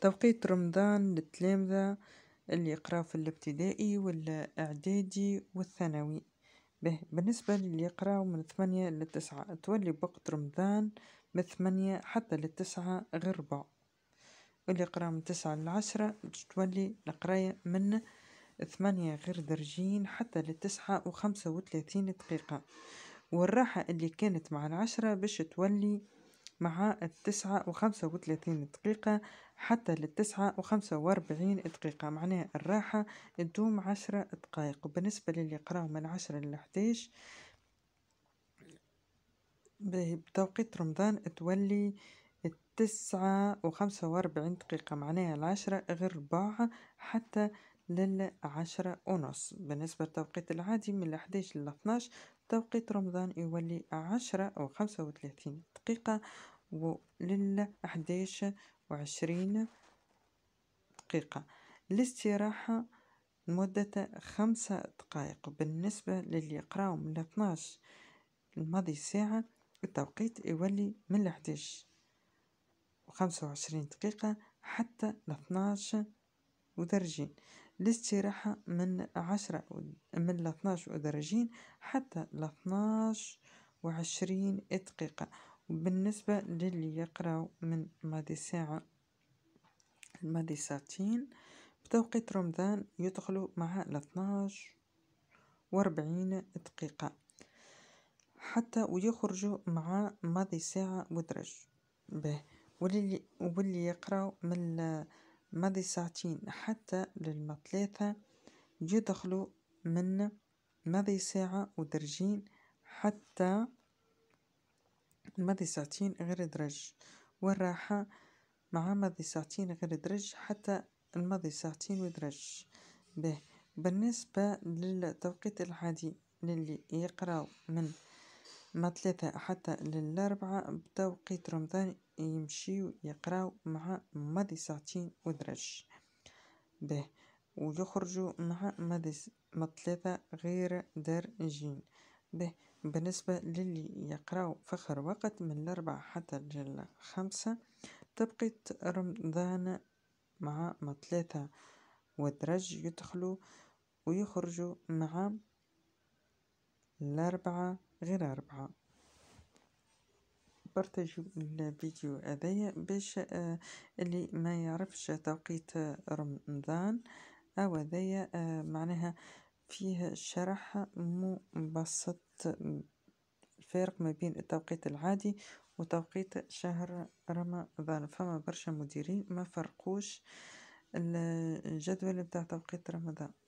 توقيت رمضان للتلامذة اللي يقراو في الابتدائي والإعدادي والثانوي به بالنسبة للي يقراو من ثمانية لتسعة تولي بوقت رمضان من ثمانية حتى لتسعة غير ربع واللي يقرا من تسعة لعشرة تولي القراية من ثمانية غير درجين حتى لتسعة وخمسة وثلاثين دقيقة والراحة اللي كانت مع العشرة باش تولي مع التسعة وخمسة وثلاثين دقيقة حتى للتسعة وخمسة وأربعين دقيقة معناها الراحة تدوم عشرة دقايق وبالنسبة للي قراو من عشرة لحداش بتوقيت رمضان تولي التسعة وخمسة وأربعين دقيقة معناها العشرة غير ربع حتى للعشرة ونص بالنسبة للتوقيت العادي من الأحداش للأثناش توقيت رمضان يولي عشرة وخمسة وثلاثين دقيقة وللأحداش وعشرين دقيقة الاستراحة مدة خمسة دقائق بالنسبة للي يقراو من 12 الماضي ساعة التوقيت يولي من 11 وخمسة وعشرين دقيقة حتى 12 ودرجين الاستراحة من عشرة من الاثناش درجين حتى الاثناش وعشرين دقيقة وبالنسبة للي يقراو من ماضي ساعة ماضي ساعتين بتوقيت رمضان يدخلوا مع الاثناش واربعين دقيقة حتى ويخرجوا مع ماضي ساعة ودرج به واللي واللي يقراو من مضي ساعتين حتى للما ثلاثة يدخلوا من مضي ساعة ودرجين حتى مضي ساعتين غير درج والراحة مع مضي ساعتين غير درج حتى المضي ساعتين ودرج به بالنسبة للتوقيت العادي للي يقراو من ما ثلاثة حتى للأربعة بتوقيت رمضان يمشيو يقراو مع ماضي ساعتين ودرج به ويخرجوا مع ماضي ما ثلاثة غير دار جيم به بالنسبة للي يقراو فخر وقت من الأربعة حتى للخمسة تبقيت رمضان مع ما ثلاثة ودرج يدخلوا ويخرجوا مع الأربعة غير أربعة بارتاجيو الفيديو هذايا باش اللي ما يعرفش توقيت رمضان او هذايا آه، معناها فيه شرح مبسط الفارق ما بين التوقيت العادي وتوقيت شهر رمضان فما برشا مديرين ما فرقوش الجدول بتاع توقيت رمضان